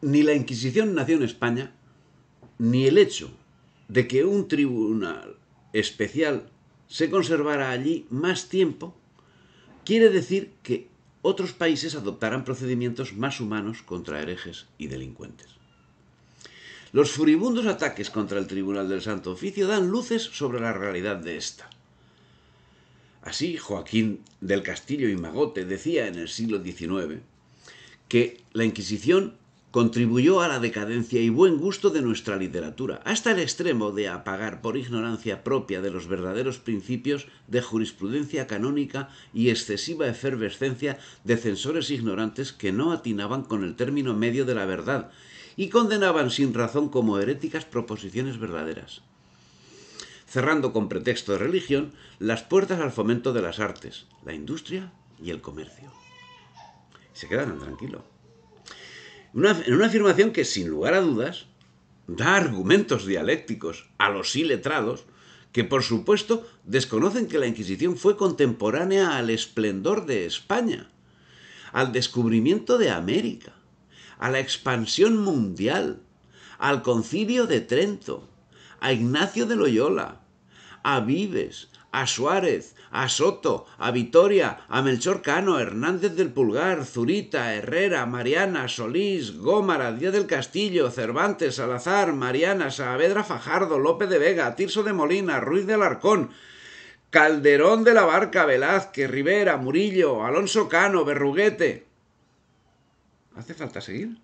ni la Inquisición nació en España, ni el hecho de que un tribunal especial se conservara allí más tiempo, quiere decir que otros países adoptarán procedimientos más humanos contra herejes y delincuentes. Los furibundos ataques contra el Tribunal del Santo Oficio dan luces sobre la realidad de esta. Así, Joaquín del Castillo y Magote decía en el siglo XIX que la Inquisición contribuyó a la decadencia y buen gusto de nuestra literatura, hasta el extremo de apagar por ignorancia propia de los verdaderos principios de jurisprudencia canónica y excesiva efervescencia de censores ignorantes que no atinaban con el término medio de la verdad y condenaban sin razón como heréticas proposiciones verdaderas cerrando con pretexto de religión las puertas al fomento de las artes, la industria y el comercio. Se quedaron tranquilo una, en una afirmación que, sin lugar a dudas, da argumentos dialécticos a los iletrados que, por supuesto, desconocen que la Inquisición fue contemporánea al esplendor de España, al descubrimiento de América, a la expansión mundial, al concilio de Trento, a Ignacio de Loyola, a Vives, a Suárez, a Soto, a Vitoria, a Melchor Cano, Hernández del Pulgar, Zurita, Herrera, Mariana, Solís, Gómara, Díaz del Castillo, Cervantes, Salazar, Mariana, Saavedra Fajardo, López de Vega, Tirso de Molina, Ruiz del Alarcón, Calderón de la Barca, Velázquez, Rivera, Murillo, Alonso Cano, Berruguete. ¿Hace falta seguir?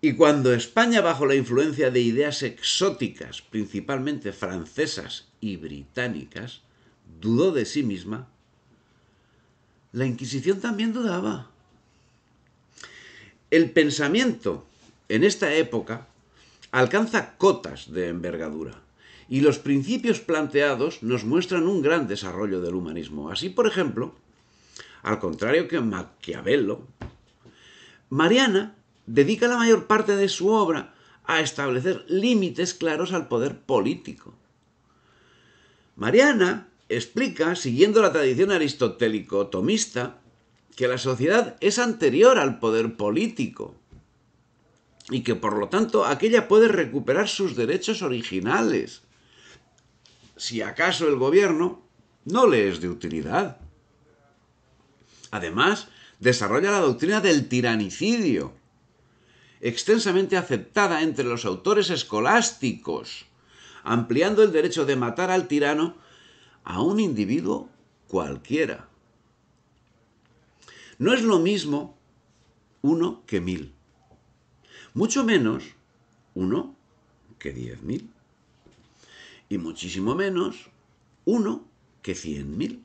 Y cuando España, bajo la influencia de ideas exóticas, principalmente francesas y británicas, dudó de sí misma, la Inquisición también dudaba. El pensamiento en esta época alcanza cotas de envergadura y los principios planteados nos muestran un gran desarrollo del humanismo. Así, por ejemplo, al contrario que Maquiavelo, Mariana dedica la mayor parte de su obra a establecer límites claros al poder político. Mariana explica, siguiendo la tradición aristotélico-tomista, que la sociedad es anterior al poder político y que por lo tanto aquella puede recuperar sus derechos originales, si acaso el gobierno no le es de utilidad. Además, desarrolla la doctrina del tiranicidio, extensamente aceptada entre los autores escolásticos, ampliando el derecho de matar al tirano a un individuo cualquiera. No es lo mismo uno que mil, mucho menos uno que diez mil, y muchísimo menos uno que cien mil.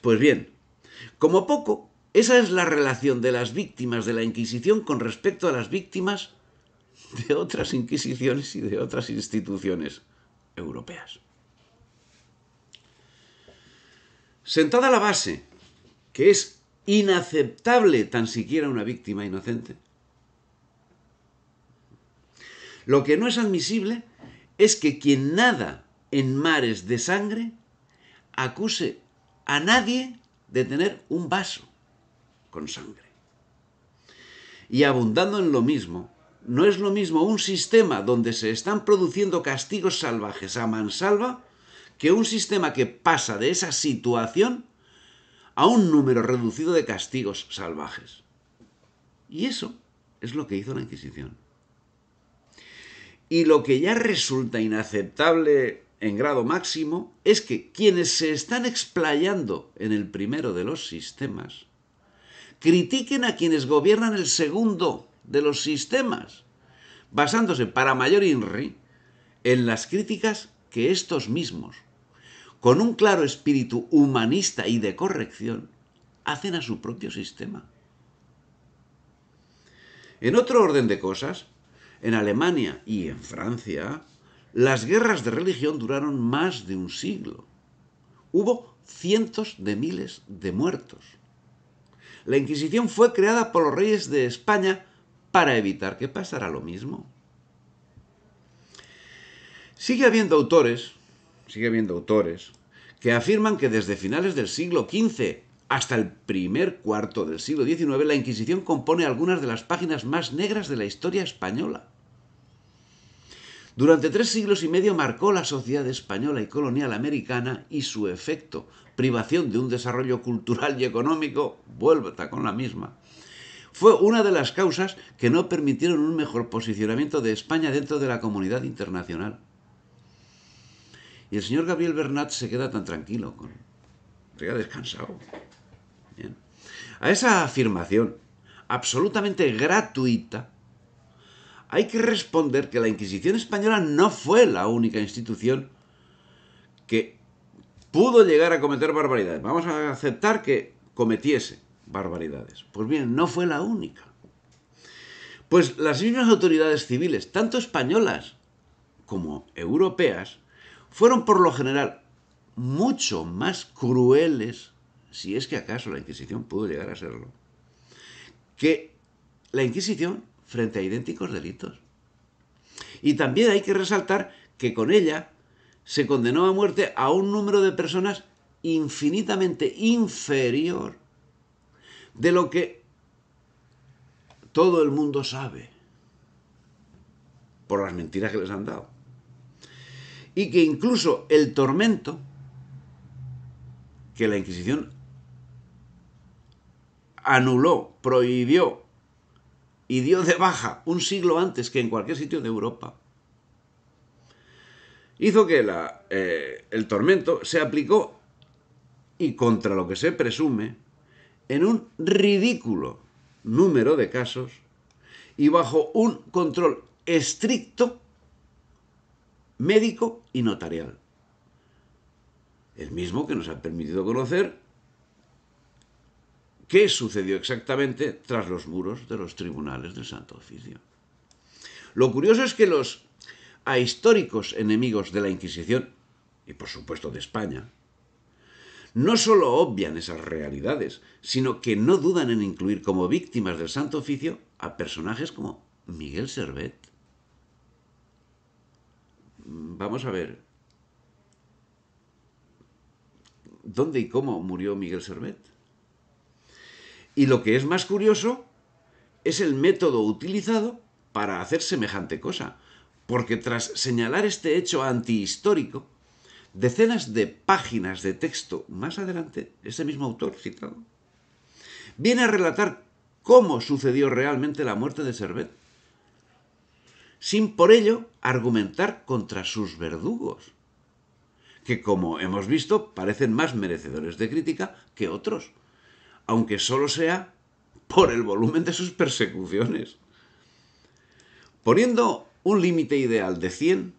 Pues bien, como poco, esa es la relación de las víctimas de la Inquisición con respecto a las víctimas de otras inquisiciones y de otras instituciones europeas. Sentada la base, que es inaceptable tan siquiera una víctima inocente, lo que no es admisible es que quien nada en mares de sangre acuse a nadie de tener un vaso con sangre. Y abundando en lo mismo, no es lo mismo un sistema donde se están produciendo castigos salvajes a mansalva que un sistema que pasa de esa situación a un número reducido de castigos salvajes. Y eso es lo que hizo la Inquisición. Y lo que ya resulta inaceptable en grado máximo es que quienes se están explayando en el primero de los sistemas critiquen a quienes gobiernan el segundo de los sistemas, basándose para mayor INRI en las críticas que estos mismos, con un claro espíritu humanista y de corrección, hacen a su propio sistema. En otro orden de cosas, en Alemania y en Francia, las guerras de religión duraron más de un siglo. Hubo cientos de miles de muertos. La Inquisición fue creada por los reyes de España para evitar que pasara lo mismo. Sigue habiendo autores, sigue habiendo autores, que afirman que desde finales del siglo XV hasta el primer cuarto del siglo XIX la Inquisición compone algunas de las páginas más negras de la historia española. Durante tres siglos y medio marcó la sociedad española y colonial americana y su efecto, privación de un desarrollo cultural y económico, vuelta con la misma. Fue una de las causas que no permitieron un mejor posicionamiento de España dentro de la comunidad internacional. Y el señor Gabriel Bernat se queda tan tranquilo, con... se queda descansado. A esa afirmación absolutamente gratuita hay que responder que la Inquisición española no fue la única institución que pudo llegar a cometer barbaridades. Vamos a aceptar que cometiese barbaridades. Pues bien, no fue la única. Pues las mismas autoridades civiles, tanto españolas como europeas, fueron por lo general mucho más crueles, si es que acaso la Inquisición pudo llegar a serlo, que la Inquisición frente a idénticos delitos. Y también hay que resaltar que con ella se condenó a muerte a un número de personas infinitamente inferior de lo que todo el mundo sabe por las mentiras que les han dado. Y que incluso el tormento que la Inquisición anuló, prohibió y dio de baja un siglo antes que en cualquier sitio de Europa, hizo que eh, el tormento se aplicó y contra lo que se presume en un ridículo número de casos y bajo un control estricto médico y notarial. El mismo que nos ha permitido conocer qué sucedió exactamente tras los muros de los tribunales del Santo Oficio. Lo curioso es que los ahistóricos enemigos de la Inquisición, y por supuesto de España, no solo obvian esas realidades, sino que no dudan en incluir como víctimas del Santo Oficio a personajes como Miguel Servet. Vamos a ver. ¿Dónde y cómo murió Miguel Servet? Y lo que es más curioso es el método utilizado para hacer semejante cosa, porque tras señalar este hecho antihistórico, decenas de páginas de texto más adelante, ese mismo autor citado, viene a relatar cómo sucedió realmente la muerte de Servet, sin por ello argumentar contra sus verdugos, que como hemos visto parecen más merecedores de crítica que otros, aunque solo sea por el volumen de sus persecuciones. Poniendo un límite ideal de 100,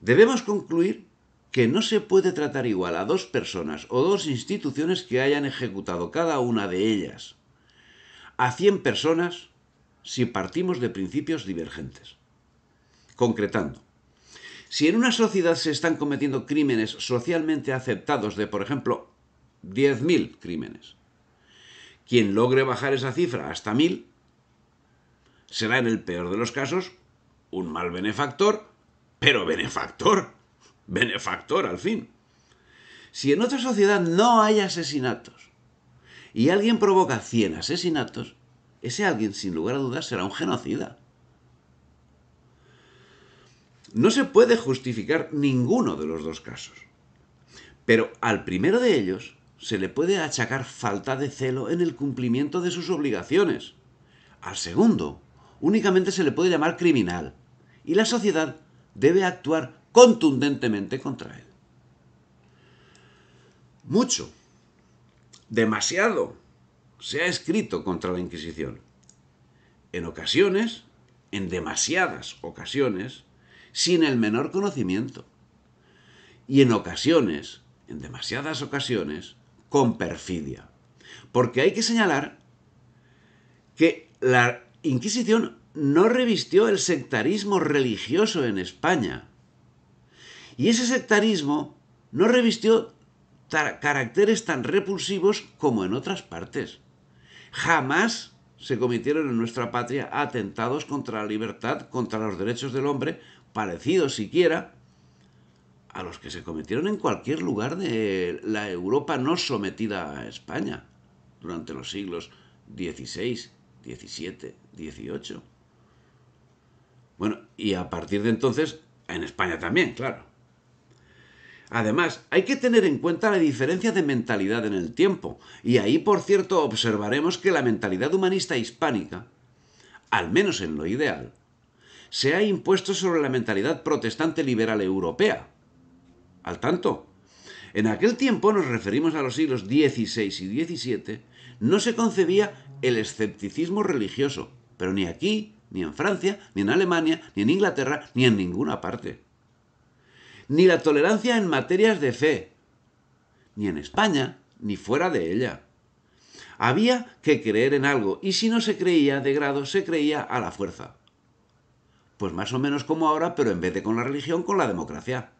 debemos concluir que no se puede tratar igual a dos personas o dos instituciones que hayan ejecutado cada una de ellas a 100 personas si partimos de principios divergentes. Concretando, si en una sociedad se están cometiendo crímenes socialmente aceptados de, por ejemplo, 10.000 crímenes, quien logre bajar esa cifra hasta mil será en el peor de los casos un mal benefactor, pero benefactor, benefactor al fin. Si en otra sociedad no hay asesinatos y alguien provoca 100 asesinatos, ese alguien sin lugar a dudas será un genocida. No se puede justificar ninguno de los dos casos. Pero al primero de ellos se le puede achacar falta de celo en el cumplimiento de sus obligaciones. Al segundo, únicamente se le puede llamar criminal, y la sociedad debe actuar contundentemente contra él. Mucho, demasiado, se ha escrito contra la Inquisición. En ocasiones, en demasiadas ocasiones, sin el menor conocimiento. Y en ocasiones, en demasiadas ocasiones, con perfidia. Porque hay que señalar que la Inquisición no revistió el sectarismo religioso en España. Y ese sectarismo no revistió caracteres tan repulsivos como en otras partes. Jamás se cometieron en nuestra patria atentados contra la libertad, contra los derechos del hombre, parecidos siquiera a los que se cometieron en cualquier lugar de la Europa no sometida a España durante los siglos XVI, XVII, XVIII. Bueno, y a partir de entonces, en España también, claro. Además, hay que tener en cuenta la diferencia de mentalidad en el tiempo, y ahí, por cierto, observaremos que la mentalidad humanista hispánica, al menos en lo ideal, se ha impuesto sobre la mentalidad protestante liberal europea, al tanto. En aquel tiempo, nos referimos a los siglos XVI y XVII, no se concebía el escepticismo religioso, pero ni aquí, ni en Francia, ni en Alemania, ni en Inglaterra, ni en ninguna parte. Ni la tolerancia en materias de fe, ni en España, ni fuera de ella. Había que creer en algo, y si no se creía de grado, se creía a la fuerza. Pues más o menos como ahora, pero en vez de con la religión, con la democracia.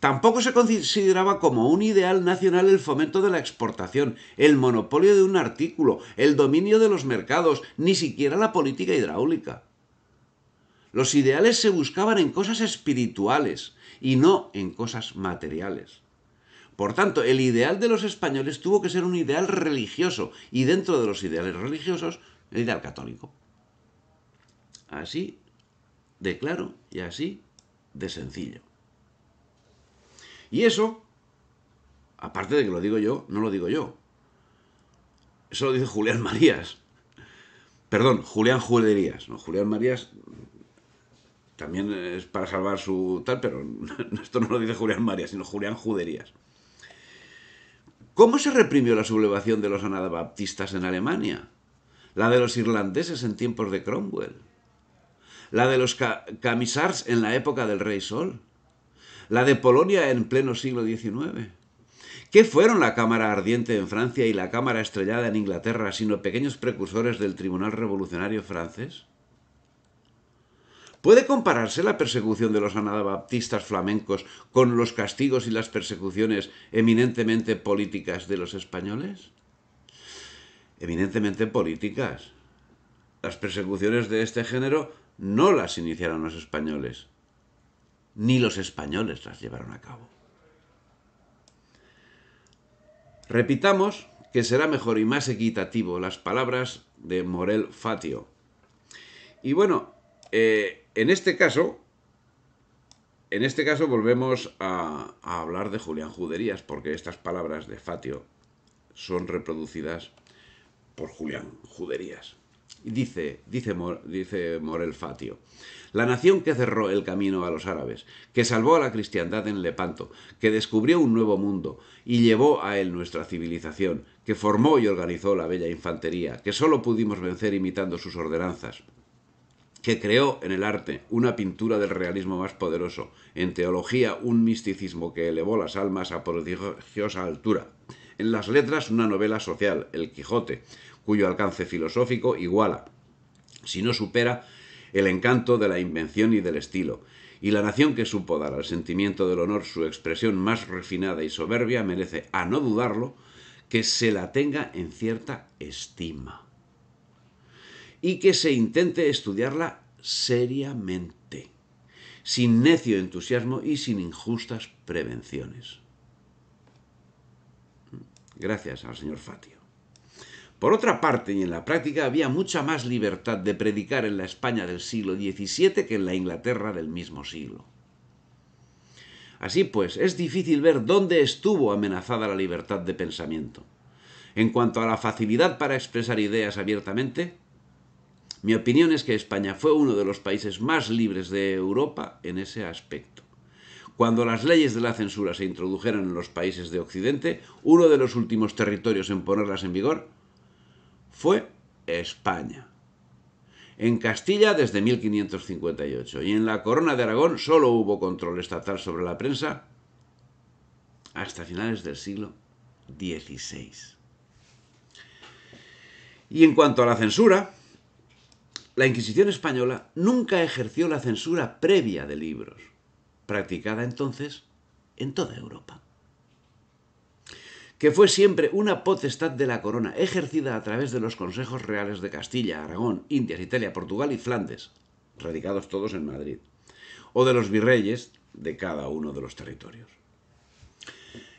Tampoco se consideraba como un ideal nacional el fomento de la exportación, el monopolio de un artículo, el dominio de los mercados, ni siquiera la política hidráulica. Los ideales se buscaban en cosas espirituales y no en cosas materiales. Por tanto, el ideal de los españoles tuvo que ser un ideal religioso y dentro de los ideales religiosos, el ideal católico. Así de claro y así de sencillo. Y eso, aparte de que lo digo yo, no lo digo yo. Eso lo dice Julián Marías. Perdón, Julián Juderías. No, Julián Marías también es para salvar su tal, pero esto no lo dice Julián Marías, sino Julián Juderías. ¿Cómo se reprimió la sublevación de los anabaptistas en Alemania? La de los irlandeses en tiempos de Cromwell. La de los camisards en la época del Rey Sol la de Polonia en pleno siglo XIX. ¿Qué fueron la Cámara Ardiente en Francia y la Cámara Estrellada en Inglaterra sino pequeños precursores del Tribunal Revolucionario francés? ¿Puede compararse la persecución de los anabaptistas flamencos con los castigos y las persecuciones eminentemente políticas de los españoles? Eminentemente políticas. Las persecuciones de este género no las iniciaron los españoles, ni los españoles las llevaron a cabo. Repitamos que será mejor y más equitativo las palabras de Morel Fatio. Y bueno, eh, en este caso, en este caso volvemos a hablar de Julián Juderías, porque estas palabras de Fatio son reproducidas por Julián Juderías. Dice, dice, Morel Fatio, la nación que cerró el camino a los árabes, que salvó a la cristiandad en Lepanto, que descubrió un nuevo mundo y llevó a él nuestra civilización, que formó y organizó la bella infantería, que solo pudimos vencer imitando sus ordenanzas, que creó en el arte una pintura del realismo más poderoso, en teología un misticismo que elevó las almas a prodigiosa altura, en las letras una novela social, El Quijote, cuyo alcance filosófico iguala, si no supera, el encanto de la invención y del estilo, y la nación que supo dar al sentimiento del honor su expresión más refinada y soberbia merece, a no dudarlo, que se la tenga en cierta estima y que se intente estudiarla seriamente, sin necio entusiasmo y sin injustas prevenciones. Gracias al señor Fatio. Por otra parte, y en la práctica, había mucha más libertad de predicar en la España del siglo XVII que en la Inglaterra del mismo siglo. Así pues, es difícil ver dónde estuvo amenazada la libertad de pensamiento. En cuanto a la facilidad para expresar ideas abiertamente, mi opinión es que España fue uno de los países más libres de Europa en ese aspecto. Cuando las leyes de la censura se introdujeron en los países de Occidente, uno de los últimos territorios en ponerlas en vigor fue España. En Castilla desde 1558 y en la Corona de Aragón solo hubo control estatal sobre la prensa hasta finales del siglo XVI. Y en cuanto a la censura, la Inquisición española nunca ejerció la censura previa de libros, practicada entonces en toda Europa que fue siempre una potestad de la corona ejercida a través de los consejos reales de Castilla, Aragón, Indias, Italia, Portugal y Flandes, radicados todos en Madrid, o de los virreyes de cada uno de los territorios.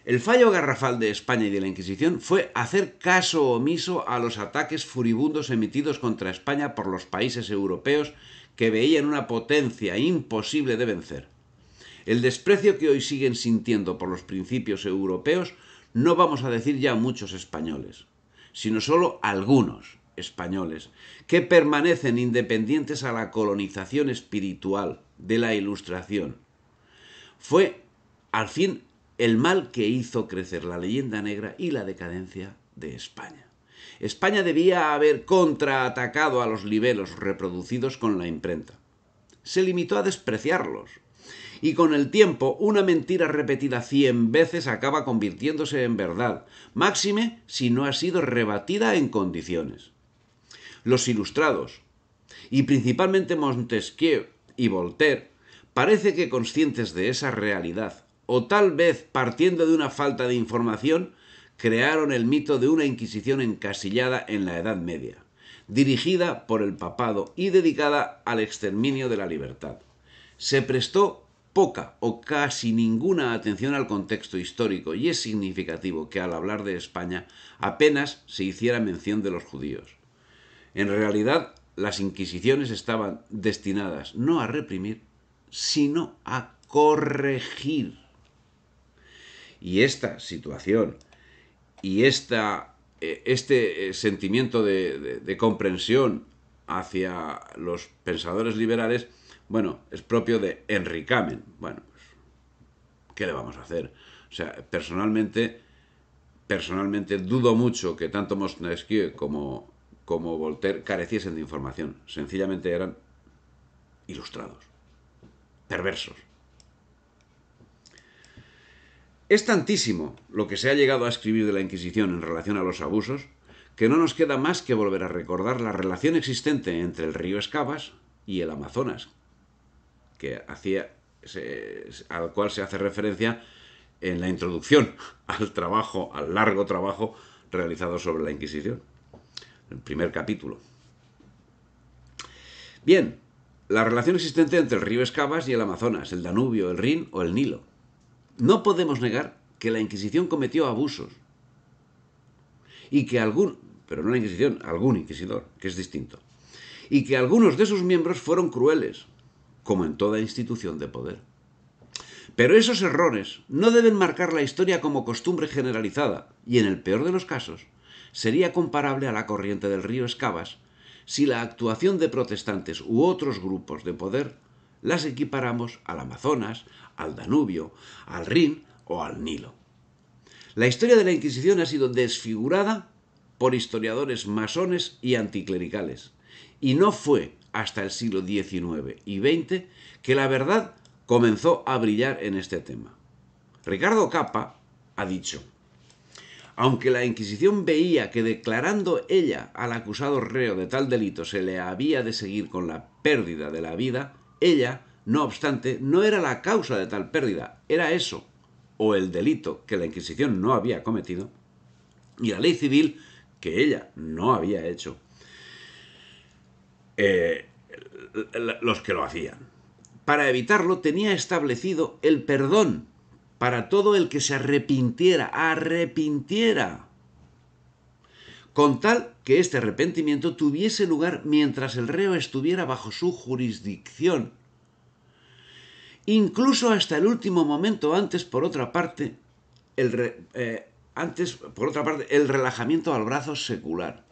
El fallo garrafal de España y de la Inquisición fue hacer caso omiso a los ataques furibundos emitidos contra España por los países europeos que veían una potencia imposible de vencer. El desprecio que hoy siguen sintiendo por los principios europeos no vamos a decir ya muchos españoles, sino solo algunos españoles, que permanecen independientes a la colonización espiritual de la Ilustración. Fue, al fin, el mal que hizo crecer la leyenda negra y la decadencia de España. España debía haber contraatacado a los libelos reproducidos con la imprenta. Se limitó a despreciarlos, y con el tiempo una mentira repetida cien veces acaba convirtiéndose en verdad, máxime si no ha sido rebatida en condiciones. Los ilustrados, y principalmente Montesquieu y Voltaire, parece que conscientes de esa realidad, o tal vez partiendo de una falta de información, crearon el mito de una Inquisición encasillada en la Edad Media, dirigida por el papado y dedicada al exterminio de la libertad. Se prestó poca o casi ninguna atención al contexto histórico y es significativo que al hablar de España apenas se hiciera mención de los judíos. En realidad, las inquisiciones estaban destinadas no a reprimir, sino a corregir. Y esta situación y esta, eh, este eh, sentimiento de comprensión hacia los pensadores liberales bueno, es propio de Enricamen. Bueno, pues, ¿qué le vamos a hacer? O sea, personalmente, personalmente dudo mucho que tanto Montesquieu como, como Voltaire careciesen de información. Sencillamente eran ilustrados, perversos. Es tantísimo lo que se ha llegado a escribir de la Inquisición en relación a los abusos que no nos queda más que volver a recordar la relación existente entre el río Escavas y el Amazonas, hacía, al cual se hace referencia en la introducción al trabajo, al largo trabajo realizado sobre la Inquisición, el primer capítulo. Bien, la relación existente entre el río Escabas y el Amazonas, el Danubio, el Rin o el Nilo. No podemos negar que la Inquisición cometió abusos y que algún, pero no la Inquisición, algún inquisidor, que es distinto, y que algunos de sus miembros fueron crueles, como en toda institución de poder. Pero esos errores no deben marcar la historia como costumbre generalizada, y en el peor de los casos, sería comparable a la corriente del río Escabas si la actuación de protestantes u otros grupos de poder las equiparamos al Amazonas, al Danubio, al Rin o al Nilo. La historia de la Inquisición ha sido desfigurada por historiadores masones y anticlericales, y no fue hasta el siglo XIX y XX que la verdad comenzó a brillar en este tema. Ricardo Capa ha dicho, aunque la Inquisición veía que declarando ella al acusado reo de tal delito se le había de seguir con la pérdida de la vida, ella, no obstante, no era la causa de tal pérdida, era eso, o el delito que la Inquisición no había cometido, y la ley civil que ella no había hecho, eh, los que lo hacían. Para evitarlo tenía establecido el perdón para todo el que se arrepintiera, arrepintiera, con tal que este arrepentimiento tuviese lugar mientras el reo estuviera bajo su jurisdicción. Incluso hasta el último momento, antes por otra parte, eh, antes, por otra parte, el relajamiento al brazo secular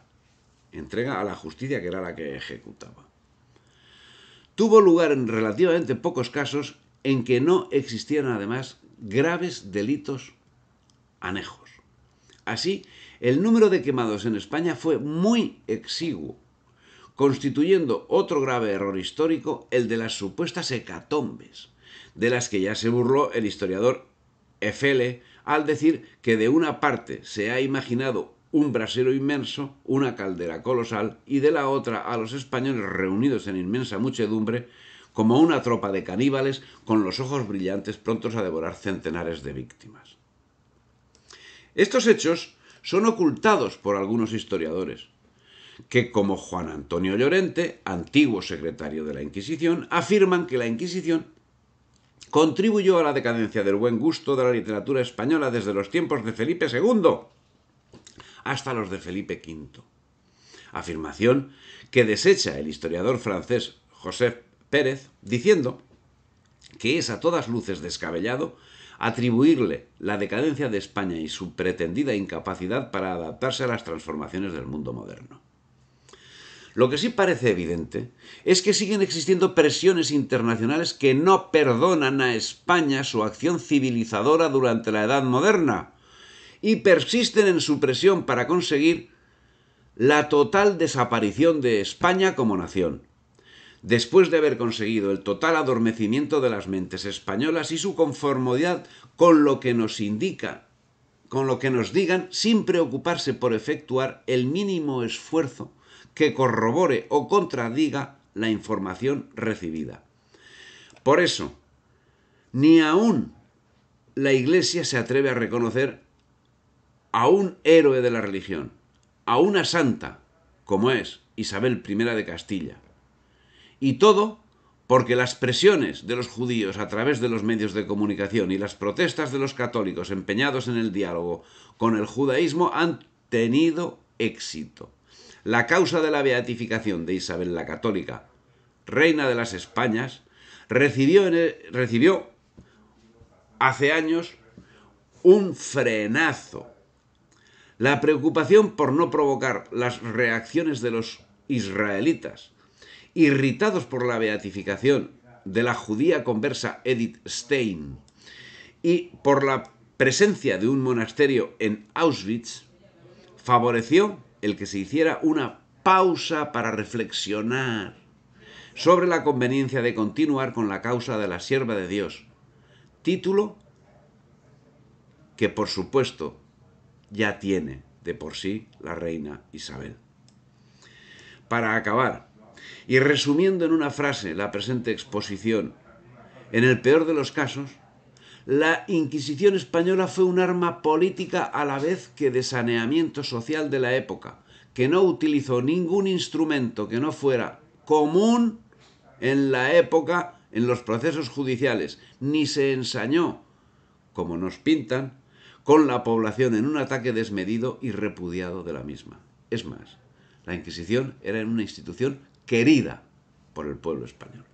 entrega a la justicia que era la que ejecutaba. Tuvo lugar en relativamente pocos casos en que no existieran además graves delitos anejos. Así, el número de quemados en España fue muy exiguo, constituyendo otro grave error histórico el de las supuestas hecatombes, de las que ya se burló el historiador Efele al decir que de una parte se ha imaginado un brasero inmenso, una caldera colosal, y de la otra a los españoles reunidos en inmensa muchedumbre, como una tropa de caníbales con los ojos brillantes prontos a devorar centenares de víctimas. Estos hechos son ocultados por algunos historiadores, que como Juan Antonio Llorente, antiguo secretario de la Inquisición, afirman que la Inquisición contribuyó a la decadencia del buen gusto de la literatura española desde los tiempos de Felipe II, hasta los de Felipe V. Afirmación que desecha el historiador francés José Pérez, diciendo que es a todas luces descabellado atribuirle la decadencia de España y su pretendida incapacidad para adaptarse a las transformaciones del mundo moderno. Lo que sí parece evidente es que siguen existiendo presiones internacionales que no perdonan a España su acción civilizadora durante la Edad Moderna, y persisten en su presión para conseguir la total desaparición de España como nación. Después de haber conseguido el total adormecimiento de las mentes españolas y su conformidad con lo que nos indica, con lo que nos digan, sin preocuparse por efectuar el mínimo esfuerzo que corrobore o contradiga la información recibida. Por eso, ni aún la Iglesia se atreve a reconocer a un héroe de la religión, a una santa, como es Isabel I de Castilla. Y todo porque las presiones de los judíos a través de los medios de comunicación y las protestas de los católicos empeñados en el diálogo con el judaísmo han tenido éxito. La causa de la beatificación de Isabel la Católica, reina de las Españas, recibió, hace años un frenazo la preocupación por no provocar las reacciones de los israelitas, irritados por la beatificación de la judía conversa Edith Stein y por la presencia de un monasterio en Auschwitz, favoreció el que se hiciera una pausa para reflexionar sobre la conveniencia de continuar con la causa de la sierva de Dios, título que por supuesto ya tiene de por sí la reina Isabel. Para acabar, y resumiendo en una frase la presente exposición, en el peor de los casos, la Inquisición española fue un arma política a la vez que de saneamiento social de la época, que no utilizó ningún instrumento que no fuera común en la época en los procesos judiciales, ni se ensañó, como nos pintan, con la población en un ataque desmedido y repudiado de la misma. Es más, la Inquisición era una institución querida por el pueblo español.